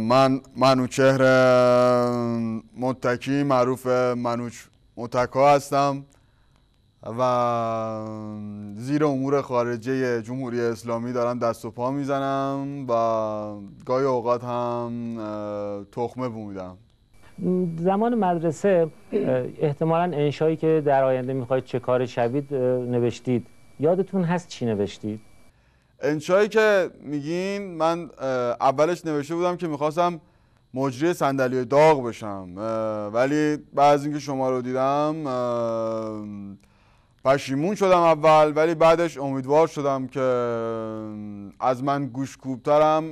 من منوچهر متکی معروف منوچ متکا هستم و زیر امور خارجه جمهوری اسلامی دارم دست و پا میزنم و گاهی اوقات هم تخمه بومیدم زمان مدرسه احتمالا انشایی که در آینده میخواید چه کار شوید نوشتید یادتون هست چی نوشتید؟ انشایی که میگین من اولش نوشته بودم که میخواستم مجری صندلی داغ بشم ولی بعد از اینکه شما رو دیدم پشیمون شدم اول ولی بعدش امیدوار شدم که از من گوشکوبترم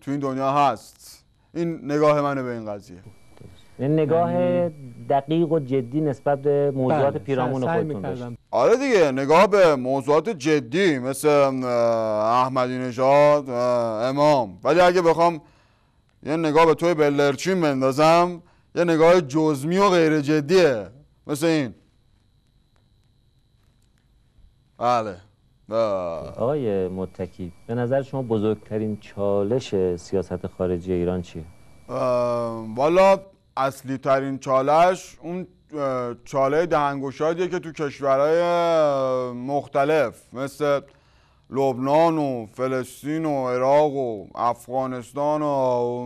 تو این دنیا هست این نگاه منه به این قضیه یعنی نگاه یعنی دقیق و جدی نسبت به موضوعات بله، پیرامون خودتون داشت آره دیگه نگاه به موضوعات جدی مثل احمدی نژاد امام ولی اگه بخوام یه نگاه به توی بلرچین بندازم یه نگاه جزمی و غیر جدیه مثل این بله آقای متکی به نظر شما بزرگترین چالش سیاست خارجی ایران چیه؟ والا اصلی ترین چالش اون چاله دهنگوشاییه که تو کشورهای مختلف مثل لبنان و فلسطین و عراق و افغانستان و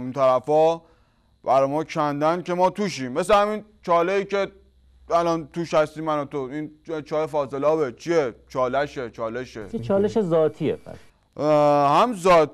این طرفا برای ما کندن که ما توشیم مثل همین چاله ای که الان توش هستی من و تو این چاله فاضلابه چیه چالشه چالشه چالش ذاتیه هم ذات